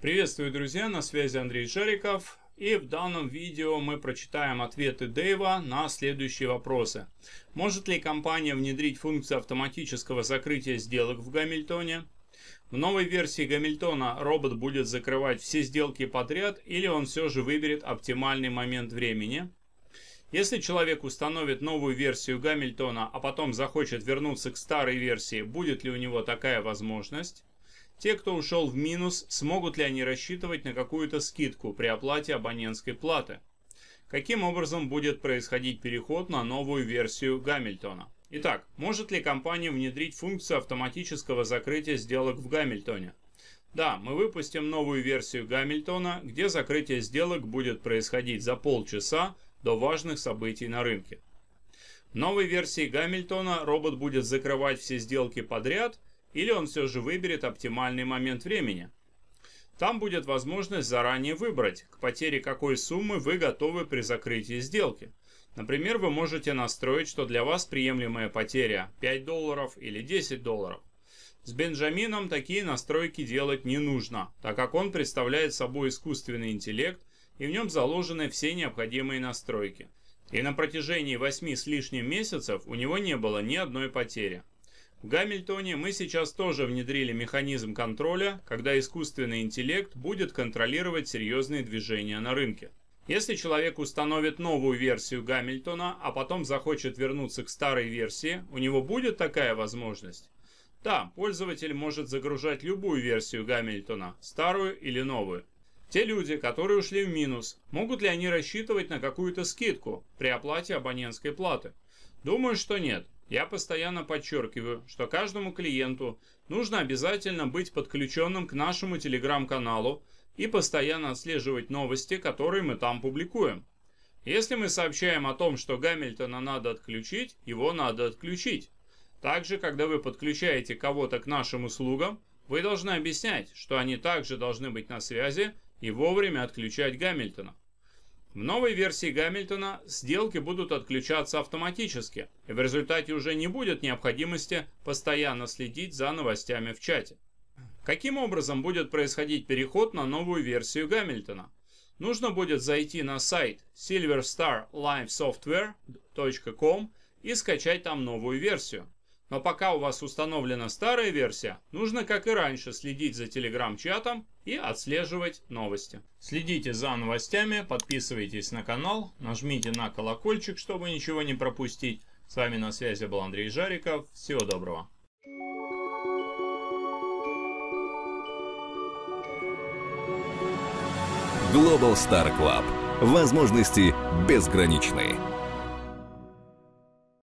Приветствую, друзья, на связи Андрей Жариков, И в данном видео мы прочитаем ответы Дэйва на следующие вопросы. Может ли компания внедрить функцию автоматического закрытия сделок в Гамильтоне? В новой версии Гамильтона робот будет закрывать все сделки подряд или он все же выберет оптимальный момент времени? Если человек установит новую версию Гамильтона, а потом захочет вернуться к старой версии, будет ли у него такая возможность? Те, кто ушел в минус, смогут ли они рассчитывать на какую-то скидку при оплате абонентской платы? Каким образом будет происходить переход на новую версию Гамильтона? Итак, может ли компания внедрить функцию автоматического закрытия сделок в Гамильтоне? Да, мы выпустим новую версию Гамильтона, где закрытие сделок будет происходить за полчаса до важных событий на рынке. В новой версии Гамильтона робот будет закрывать все сделки подряд или он все же выберет оптимальный момент времени. Там будет возможность заранее выбрать, к потере какой суммы вы готовы при закрытии сделки. Например, вы можете настроить, что для вас приемлемая потеря 5 долларов или 10 долларов. С Бенджамином такие настройки делать не нужно, так как он представляет собой искусственный интеллект, и в нем заложены все необходимые настройки. И на протяжении 8 с лишним месяцев у него не было ни одной потери. В Гамильтоне мы сейчас тоже внедрили механизм контроля, когда искусственный интеллект будет контролировать серьезные движения на рынке. Если человек установит новую версию Гамильтона, а потом захочет вернуться к старой версии, у него будет такая возможность? Да, пользователь может загружать любую версию Гамильтона, старую или новую. Те люди, которые ушли в минус, могут ли они рассчитывать на какую-то скидку при оплате абонентской платы? Думаю, что нет. Я постоянно подчеркиваю, что каждому клиенту нужно обязательно быть подключенным к нашему телеграм-каналу и постоянно отслеживать новости, которые мы там публикуем. Если мы сообщаем о том, что Гамильтона надо отключить, его надо отключить. Также, когда вы подключаете кого-то к нашим услугам, вы должны объяснять, что они также должны быть на связи и вовремя отключать Гамильтона. В новой версии Гамильтона сделки будут отключаться автоматически, и в результате уже не будет необходимости постоянно следить за новостями в чате. Каким образом будет происходить переход на новую версию Гамильтона? Нужно будет зайти на сайт silverstarlifesoftware.com и скачать там новую версию. Но пока у вас установлена старая версия, нужно, как и раньше, следить за телеграм-чатом и отслеживать новости. Следите за новостями, подписывайтесь на канал, нажмите на колокольчик, чтобы ничего не пропустить. С вами на связи был Андрей Жариков. Всего доброго. Global Star Club. Возможности безграничные.